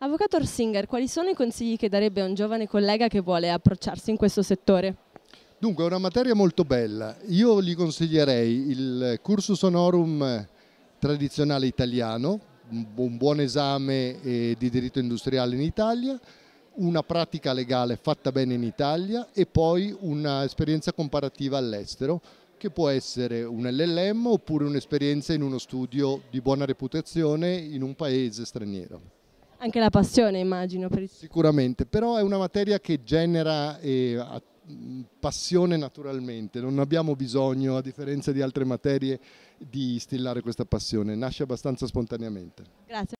Avvocato Orsinger, quali sono i consigli che darebbe a un giovane collega che vuole approcciarsi in questo settore? Dunque, è una materia molto bella. Io gli consiglierei il cursus honorum tradizionale italiano, un buon esame eh, di diritto industriale in Italia, una pratica legale fatta bene in Italia e poi un'esperienza comparativa all'estero che può essere un LLM oppure un'esperienza in uno studio di buona reputazione in un paese straniero anche la passione immagino. Per il... Sicuramente, però è una materia che genera eh, mm, passione naturalmente, non abbiamo bisogno, a differenza di altre materie, di stillare questa passione, nasce abbastanza spontaneamente. Grazie.